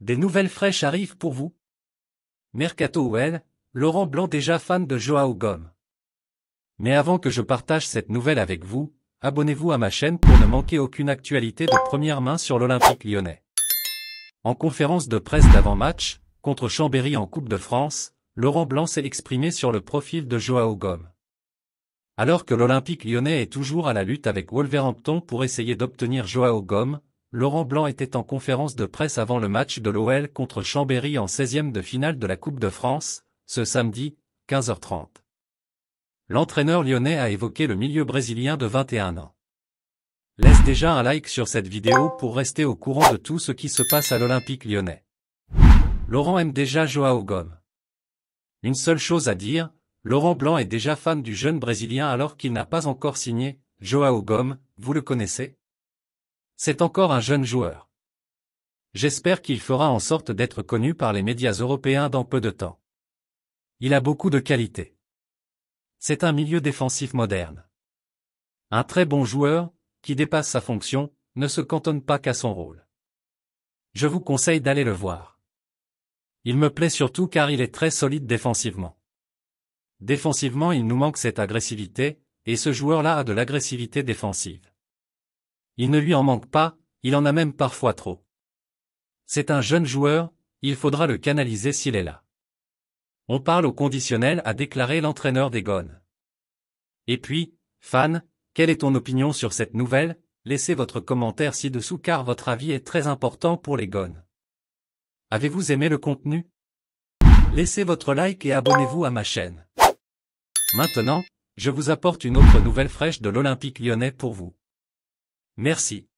Des nouvelles fraîches arrivent pour vous Mercato Well, Laurent Blanc déjà fan de Joao Gomme. Mais avant que je partage cette nouvelle avec vous, abonnez-vous à ma chaîne pour ne manquer aucune actualité de première main sur l'Olympique lyonnais. En conférence de presse d'avant-match, contre Chambéry en Coupe de France, Laurent Blanc s'est exprimé sur le profil de Joao Gomme. Alors que l'Olympique lyonnais est toujours à la lutte avec Wolverhampton pour essayer d'obtenir Joao Gomme, Laurent Blanc était en conférence de presse avant le match de l'OL contre Chambéry en 16e de finale de la Coupe de France, ce samedi, 15h30. L'entraîneur lyonnais a évoqué le milieu brésilien de 21 ans. Laisse déjà un like sur cette vidéo pour rester au courant de tout ce qui se passe à l'Olympique lyonnais. Laurent aime déjà Joao Gomes. Une seule chose à dire, Laurent Blanc est déjà fan du jeune brésilien alors qu'il n'a pas encore signé, Joao Gomes, vous le connaissez c'est encore un jeune joueur. J'espère qu'il fera en sorte d'être connu par les médias européens dans peu de temps. Il a beaucoup de qualités. C'est un milieu défensif moderne. Un très bon joueur, qui dépasse sa fonction, ne se cantonne pas qu'à son rôle. Je vous conseille d'aller le voir. Il me plaît surtout car il est très solide défensivement. Défensivement, il nous manque cette agressivité, et ce joueur-là a de l'agressivité défensive. Il ne lui en manque pas, il en a même parfois trop. C'est un jeune joueur, il faudra le canaliser s'il est là. On parle au conditionnel a déclaré l'entraîneur des Gones. Et puis, fan, quelle est ton opinion sur cette nouvelle Laissez votre commentaire ci-dessous car votre avis est très important pour les Gones. Avez-vous aimé le contenu Laissez votre like et abonnez-vous à ma chaîne. Maintenant, je vous apporte une autre nouvelle fraîche de l'Olympique lyonnais pour vous. Merci.